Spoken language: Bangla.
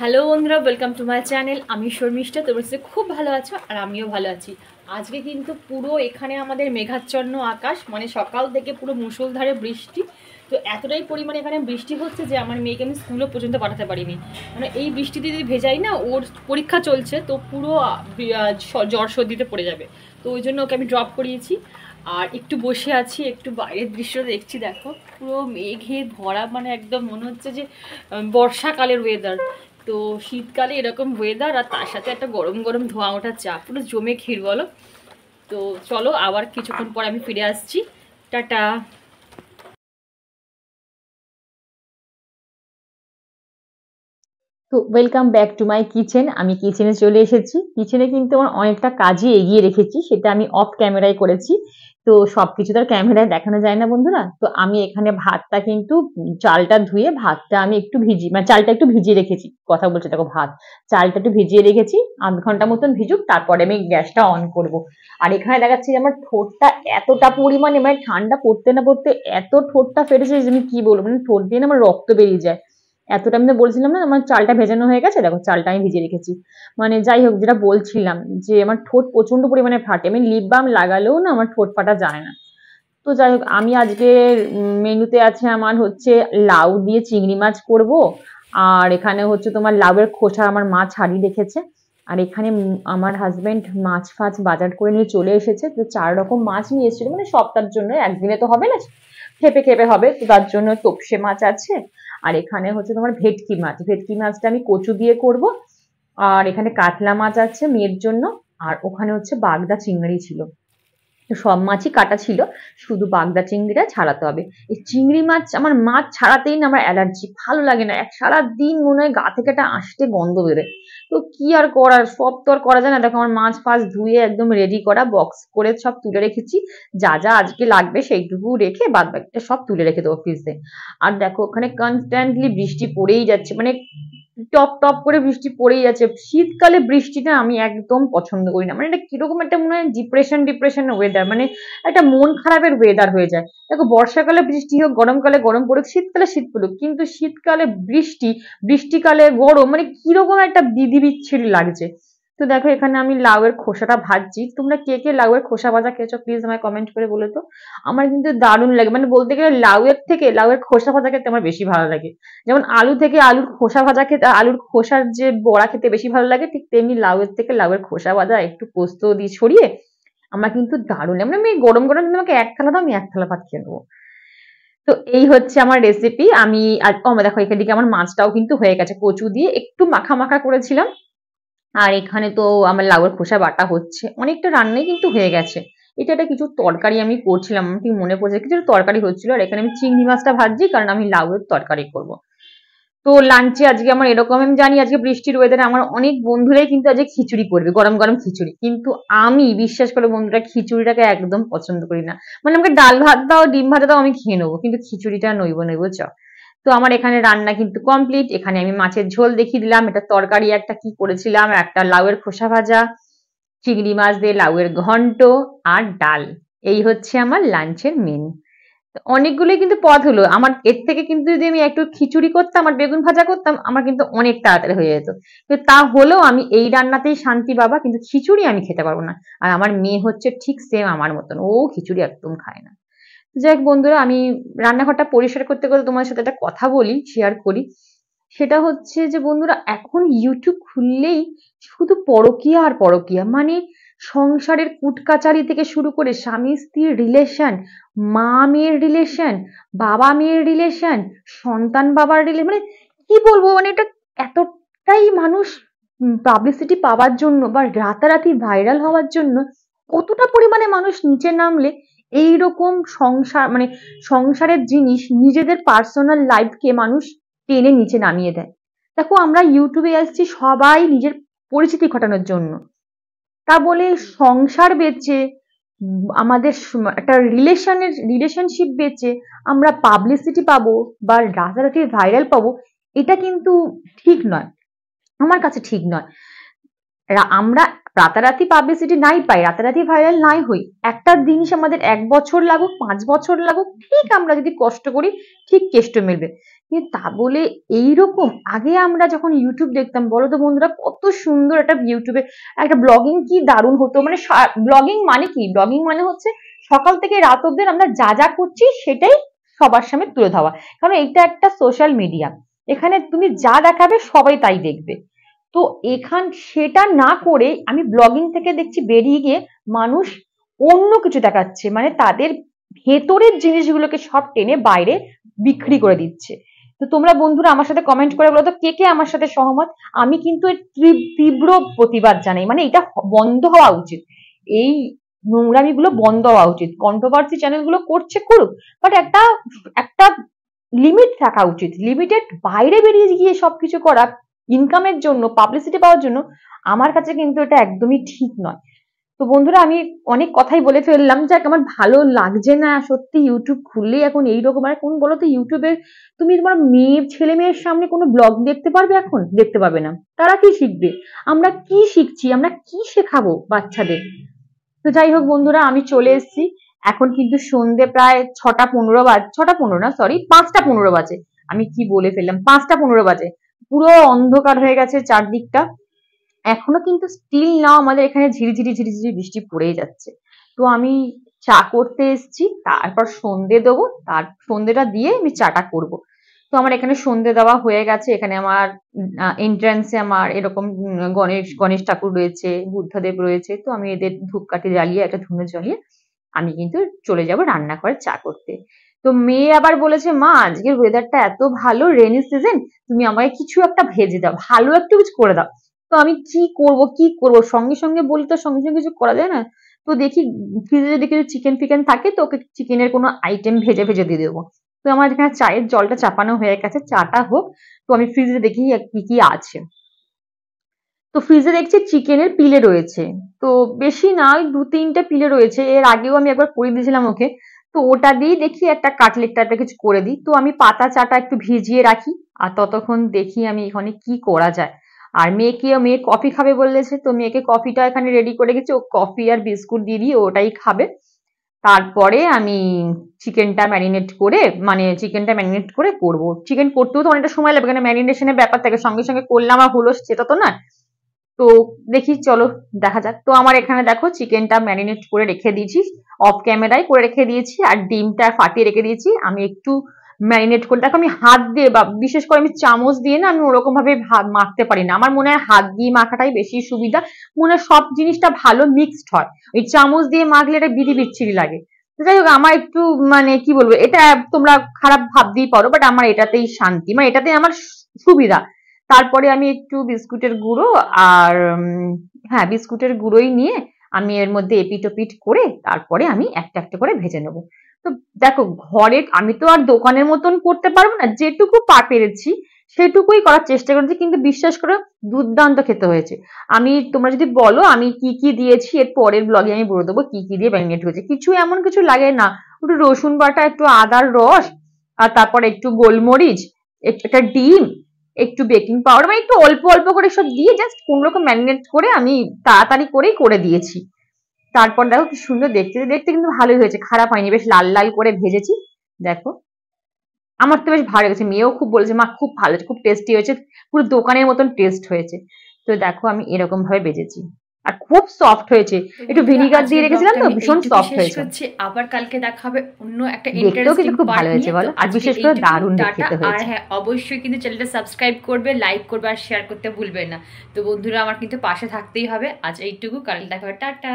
হ্যালো বন্ধুরা ওয়েলকাম টু মাই চ্যানেল আমি শর্মিষ্ঠা তোমার সাথে খুব ভালো আছো আর আমিও ভালো আছি আজকে কিন্তু পুরো এখানে আমাদের মেঘাচ্ছন্ন আকাশ মানে সকাল থেকে পুরো মুসলধারে বৃষ্টি তো এতটাই পরিমাণে এখানে বৃষ্টি হচ্ছে যে আমার মেয়েকে আমি স্কুলও পর্যন্ত পাঠাতে পারিনি মানে এই বৃষ্টিতে যদি ভেজাই না ওর পরীক্ষা চলছে তো পুরো জ্বর সর্দিতে পড়ে যাবে তো ওই জন্য ওকে আমি ড্রপ করিয়েছি আর একটু বসে আছি একটু বাইরের দৃশ্য দেখছি দেখো পুরো মেঘে ভরা মানে একদম মনে হচ্ছে যে বর্ষাকালের ওয়েদার তো শীতকালে এরকম ওয়েদার আর তার সাথে একটা গরম গরম ধোঁয়া ওঠা চা পুরো জমে ক্ষীর বলো তো চলো আবার কিছুক্ষণ পর আমি ফিরে আসছি টাটা তো welcome back to my kitchen আমি কিচেনে চলে এসেছি কিচেনে কিন্তু আমার অনেকটা কাজই এগিয়ে রেখেছি সেটা আমি অফ ক্যামেরায় করেছি তো সব কিছু তো আর ক্যামেরায় দেখানো যায় না বন্ধুরা তো আমি এখানে ভাতটা কিন্তু চালটা ধুয়ে ভাতটা আমি একটু ভিজি মানে চালটা একটু ভিজিয়ে রেখেছি কথা বলছে দেখো ভাত চালটা একটু ভিজিয়ে রেখেছি আধ ঘন্টা মতন ভিজুক তারপরে আমি গ্যাসটা অন করব। আর এখানে দেখাচ্ছি যে আমার ঠোঁটটা এতটা পরিমাণে মানে ঠান্ডা পড়তে না পড়তে এত ঠোঁটটা ফেটেছে যে আমি কি বলবো মানে ঠোঁট দিয়ে আমার রক্ত বেরিয়ে যায় এতটা আমি তো বলছিলাম না আমার চালটা ভেজানো হয়ে গেছে দেখো চালটা আমি ভিজে রেখেছি মানে যাই হোক যেটা বলছিলাম যে আমার ঠোঁট প্রচণ্ড পরিমাণে ফাটে আমি লিপ বাম লাগালেও না আমার ঠোঁট ফাটা যায় না তো যাই হোক আমি আজকে মেনুতে আছে আমার হচ্ছে লাউ দিয়ে চিংড়ি মাছ করব আর এখানে হচ্ছে তোমার লাউয়ের খোসা আমার মা ছাড়ি রেখেছে আর এখানে আমার হাজব্যান্ড মাছ ফাছ বাজার করে নিয়ে চলে এসেছে তো চার রকম মাছ নিয়ে এসেছিল মানে সপ্তাহের জন্য একদিনে তো হবে না খেপে খেপে হবে তো তার জন্য তোপসে মাছ আছে আর এখানে হচ্ছে তোমার ভেটকি মাছ ভেটকি মাছটা আমি কচু দিয়ে করব আর এখানে কাতলা মাছ আছে মেয়ের জন্য আর ওখানে হচ্ছে বাগদা চিংড়ি ছিল সব মাছই কাটা ছিল শুধু বাগদা চিংড়িটা ছাড়াতে হবে এই চিংড়ি মাছ আমার মাছ ছাড়াতেই না আমার অ্যালার্জি ভালো লাগে না এক সারাদিন মনে হয় গা থেকে একটা আসতে গন্ধ বেরোয় তো কি আর করার সব তো আর করা যায় না দেখো আমার মাছ ফাছ ধুয়ে একদম রেডি করা বক্স করে সব তুলে রেখেছি যা যা আজকে লাগবে সেইটুকু রেখে বাদ বাকিটা সব তুলে রেখে দেবো ফ্রিজে আর দেখো ওখানে কনস্ট্যান্টলি বৃষ্টি পড়েই যাচ্ছে মানে টপ টপ করে বৃষ্টি পড়েই যাচ্ছে শীতকালে বৃষ্টিটা আমি একদম পছন্দ করি না মানে এটা কিরকম একটা মনে হয় ডিপ্রেশন ডিপ্রেশন ওয়েদার মানে একটা মন খারাপের ওয়েদার হয়ে যায় দেখো বর্ষাকালে বৃষ্টি হোক গরমকালে গরম পড়ুক শীতকালে শীত পড়ুক কিন্তু শীতকালে বৃষ্টি বৃষ্টিকালে গরম মানে কিরকম একটা বিচ্ছিরি লাগছে তো দেখো এখানে আমি লাউয়ের খোসাটা ভাজছি তোমরা কে কে লাউয়ের খোসা ভাজা খেয়েছো প্লিজ আমায় কমেন্ট করে বলে তো আমার কিন্তু দারুণ লাগে মানে বলতে গেলে লাউয়ের থেকে লাউয়ের খোসা ভাজা খেতে আমার বেশি ভালো লাগে যেমন আলু থেকে আলুর খোসা ভাজা খেতে আলুর খোসার যে বড়া খেতে বেশি ভালো লাগে ঠিক তেমনি লাউয়ের থেকে লাউয়ের খোসা ভাজা একটু পোস্ত দিয়ে ছড়িয়ে আমার কিন্তু দারুণ লাগে মানে আমি গরম গরম তোমাকে এক থালা দাও আমি এক থালা ভাত খেয়ে নেবো তো এই হচ্ছে আমার রেসিপি আমি দেখো এখান থেকে আমার মাছটাও কিন্তু হয়ে গেছে কচু দিয়ে একটু মাখা মাখা করেছিলাম আর এখানে তো আমার লাউয়ের খোসা বাটা হচ্ছে অনেকটা রান্নাই কিন্তু হয়ে গেছে এটা একটা কিছু তরকারি আমি করছিলাম আমার ঠিক মনে পড়ছে কিছু তরকারি হচ্ছিল আর এখানে আমি চিংড়ি মাছটা ভাজছি কারণ আমি লাউয়ের তরকারি করব। তো লাঞ্চে আজকে আমার এরকম আমি জানি আজকে বৃষ্টির ওয়েদারে আমার অনেক বন্ধুরাই কিন্তু আজকে খিচুড়ি করবে গরম গরম খিচুড়ি কিন্তু আমি বিশ্বাস করে বন্ধুরা খিচুড়িটাকে একদম পছন্দ করি না মানে আমাকে ডাল ভাত দাও ডিম ভাজা দাও আমি খেয়ে নেবো কিন্তু খিচুড়িটা নইব নইব চ তো আমার এখানে রান্না কিন্তু কমপ্লিট এখানে আমি মাছের ঝোল দেখিয়ে দিলাম এটা তরকারি একটা কি করেছিলাম একটা লাউয়ের খোসা ভাজা চিংড়ি মাছ দিয়ে লাউয়ের ঘন্ট আর ডাল এই হচ্ছে আমার লাঞ্চের মেন অনেকগুলোই কিন্তু পদ হলো আমার এর থেকে কিন্তু যদি আমি একটু খিচুড়ি করতাম আর বেগুন ভাজা করতাম আমার কিন্তু অনেক তাড়াতাড়ি হয়ে যেত তো তা হলেও আমি এই রান্নাতেই শান্তি বাবা কিন্তু খিচুড়ি আমি খেতে পারবো না আর আমার মেয়ে হচ্ছে ঠিক সেম আমার মতন ও খিচুড়ি একদম খায় না এক বন্ধুরা আমি রান্নাঘরটা পরিষ্কার করতে করতে তোমার সাথে একটা কথা বলি শেয়ার করি সেটা হচ্ছে যে বন্ধুরা এখন ইউটিউব খুললেই শুধু পরকিয়া আর পরকিয়া মানে সংসারের কুটকাচারি থেকে শুরু করে স্বামী স্ত্রীর রিলেশন মা মেয়ের রিলেশন বাবা মেয়ের রিলেশন সন্তান বাবার রিলেশন মানে কি বলবো মানে এটা এতটাই মানুষ পাবলিসিটি পাওয়ার জন্য বা রাতারাতি ভাইরাল হওয়ার জন্য কতটা পরিমাণে মানুষ নিচে নামলে এইরকম সংসার মানে সংসারের জিনিস নিজেদের পার্সোনাল লাইফকে মানুষ টেনে নিচে নামিয়ে দেয় দেখো আমরা ইউটিউবে আসছি সবাই নিজের পরিচিতি ঘটানোর জন্য তা বলে সংসার বেচে আমাদের একটা রিলেশনের রিলেশনশিপ বেচে আমরা পাবলিসিটি পাবো বা রাতারাতি ভাইরাল পাবো এটা কিন্তু ঠিক নয় আমার কাছে ঠিক নয় আমরা রাতারাতি পাবলিসিটি নাই পাই রাতারাতি ভাইরাল নাই হই একটা জিনিস আমাদের এক বছর লাগুক পাঁচ বছর লাগুক ঠিক আমরা যদি কষ্ট করি ঠিক কেষ্ট মিলবে কিন্তু তা বলে এইরকম আগে আমরা যখন ইউটিউব দেখতাম বলো তো বন্ধুরা কত সুন্দর একটা ইউটিউবে একটা ব্লগিং কি দারুণ হতো মানে ব্লগিং মানে কি ব্লগিং মানে হচ্ছে সকাল থেকে রাত অব্দি আমরা যা যা করছি সেটাই সবার সামনে তুলে ধরা কারণ এটা একটা সোশ্যাল মিডিয়া এখানে তুমি যা দেখাবে সবাই তাই দেখবে তো এখান সেটা না করে আমি ব্লগিং থেকে দেখছি বেরিয়ে গিয়ে মানুষ অন্য কিছু দেখাচ্ছে মানে তাদের ভেতরের জিনিসগুলোকে সব টেনে বাইরে বিক্রি করে দিচ্ছে তো তোমরা বন্ধুরা আমার সাথে কমেন্ট করে বলো তো কে কে আমার সাথে সহমত আমি কিন্তু তীব্র প্রতিবাদ জানাই মানে এটা বন্ধ হওয়া উচিত এই নোংরামিগুলো বন্ধ হওয়া উচিত কন্ট্রোভার্সি চ্যানেলগুলো করছে করুক বাট একটা একটা লিমিট থাকা উচিত লিমিটেড বাইরে বেরিয়ে গিয়ে সবকিছু করা ইনকামের জন্য পাবলিসিটি পাওয়ার জন্য আমার কাছে কিন্তু এটা একদমই ঠিক নয় তো বন্ধুরা আমি অনেক কথাই বলে ফেললাম যাক আমার ভালো লাগছে না সত্যি ইউটিউব খুললেই এখন এইরকম আর কোন বলো তো ইউটিউবে তুমি তোমার মেয়ে ছেলে মেয়ের সামনে কোনো ব্লগ দেখতে পারবে এখন দেখতে পাবে না তারা কি শিখবে আমরা কি শিখছি আমরা কি শেখাবো বাচ্চাদের তো যাই হোক বন্ধুরা আমি চলে এসেছি এখন কিন্তু সন্ধে প্রায় ছটা পনেরো বাজে ছটা পনেরো না সরি পাঁচটা পনেরো বাজে আমি কি বলে ফেললাম পাঁচটা পনেরো বাজে পুরো অন্ধকার হয়ে গেছে চারদিকটা এখনো কিন্তু স্টিল না আমাদের এখানে ঝিরিঝিরি ঝিরিঝিরি বৃষ্টি পড়েই যাচ্ছে তো আমি চা করতে এসছি তারপর সন্ধে দেবো তার সন্ধেটা দিয়ে আমি চাটা করব। তো আমার এখানে সন্ধে দেওয়া হয়ে গেছে এখানে আমার এন্ট্রান্সে আমার এরকম গণেশ গণেশ ঠাকুর রয়েছে বুদ্ধদেব রয়েছে তো আমি এদের ধূপকাঠি জ্বালিয়ে একটা ধুনো জ্বালিয়ে আমি কিন্তু চলে যাব করে চা করতে তো মেয়ে আবার বলেছে মা আজকের ওয়েদারটা এত ভালো রেনি সিজন তুমি আমাকে কিছু একটা ভেজে দাও ভালো একটু কিছু করে দাও তো আমি কি করব কি করব সঙ্গে সঙ্গে বলি তো সঙ্গে সঙ্গে কিছু করা যায় না তো দেখি ফ্রিজে যদি কিছু চিকেন ফিকেন থাকে তো ওকে চিকেনের কোনো আইটেম ভেজে ভেজে দিয়ে দেবো তো আমার এখানে চায়ের জলটা চাপানো হয়ে গেছে চাটা হোক তো আমি ফ্রিজে দেখি কি কি আছে তো ফ্রিজে দেখছি চিকেনের পিলে রয়েছে তো বেশি না ওই দু তিনটা পিলে রয়েছে এর আগেও আমি একবার করে দিয়েছিলাম ওকে তো ওটা দিয়ে দেখি একটা কাটলেট টাইপের কিছু করে দিই তো আমি পাতা চাটা একটু ভিজিয়ে রাখি আর ততক্ষণ দেখি আমি এখানে কি করা যায় আর মেয়েকে মেয়ে কফি খাবে বলেছে তো মেয়েকে কফিটা এখানে রেডি করে গেছি ও কফি আর বিস্কুট দিয়ে দিই ওটাই খাবে তারপরে আমি চিকেনটা ম্যারিনেট করে মানে চিকেনটা ম্যারিনেট করে করব চিকেন করতেও তো অনেকটা সময় লাগবে কেন ম্যারিনেশনের ব্যাপার থাকে সঙ্গে সঙ্গে করলাম আর হলো সেটা তো না তো দেখি চলো দেখা যাক তো আমার এখানে দেখো চিকেনটা ম্যারিনেট করে রেখে দিয়েছি অফ ক্যামেরায় করে রেখে দিয়েছি আর ডিমটা ফাটিয়ে রেখে দিয়েছি আমি একটু ম্যারিনেট করে দেখো আমি হাত দিয়ে বা বিশেষ করে আমি চামচ দিয়ে না আমি ওরকম ভাবে মাখতে পারি না আমার মনে হয় হাত দিয়ে মাখাটাই বেশি সুবিধা মনে হয় সব জিনিসটা ভালো মিক্সড হয় ওই চামচ দিয়ে মাখলে এটা বিধি বিচ্ছিরি লাগে যাই হোক আমার একটু মানে কি বলবো এটা তোমরা খারাপ ভাব দিয়ে পারো বাট আমার এটাতেই শান্তি মানে এটাতে আমার সুবিধা তারপরে আমি একটু বিস্কুটের গুঁড়ো আর হ্যাঁ বিস্কুটের গুঁড়োই নিয়ে আমি এর মধ্যে এপিটোপিট করে তারপরে আমি একটা একটা করে ভেজে নেব তো দেখো ঘরে আমি তো আর দোকানের মতন করতে পারবো না যেটুকু পা পেরেছি সেটুকুই করার চেষ্টা করেছি কিন্তু বিশ্বাস করে দুর্দান্ত খেতে হয়েছে আমি তোমরা যদি বলো আমি কি কি দিয়েছি এর পরের ব্লগে আমি বলে দেবো কি কি দিয়ে ব্যাঙ্গেট হয়েছে কিছু এমন কিছু লাগে না একটু রসুন বাটা একটু আদার রস আর তারপর একটু গোলমরিচ একটা ডিম একটু বেকিং পাউডার মানে একটু অল্প অল্প করে সব দিয়ে জাস্ট কোন রকম ম্যারিনেট করে আমি তাড়াতাড়ি করেই করে দিয়েছি তারপর দেখো কি সুন্দর দেখতে দেখতে কিন্তু ভালোই হয়েছে খারাপ হয়নি বেশ লাল লাল করে ভেজেছি দেখো আমার তো বেশ ভালো লেগেছে মেয়েও খুব বলেছে মা খুব ভালো খুব টেস্টি হয়েছে পুরো দোকানের মতন টেস্ট হয়েছে তো দেখো আমি এরকমভাবে বেজেছি আর খুব সফট হয়েছে একটু ভিনিগার দিয়ে রেখেছিলাম তো ভীষণ সফট হয়েছে আবার কালকে দেখা হবে অন্য একটা ইন্টারেস্টিং কিন্তু খুব ভালো হয়েছে বলো আর বিশেষ করে দারুণ দেখতে হয়েছে আর হ্যাঁ অবশ্যই কিন্তু চ্যানেলটা সাবস্ক্রাইব করবে লাইক করবে আর শেয়ার করতে ভুলবেন না তো বন্ধুরা আমার কিন্তু পাশে থাকতেই হবে আজ এইটুকু কাল দেখা টাটা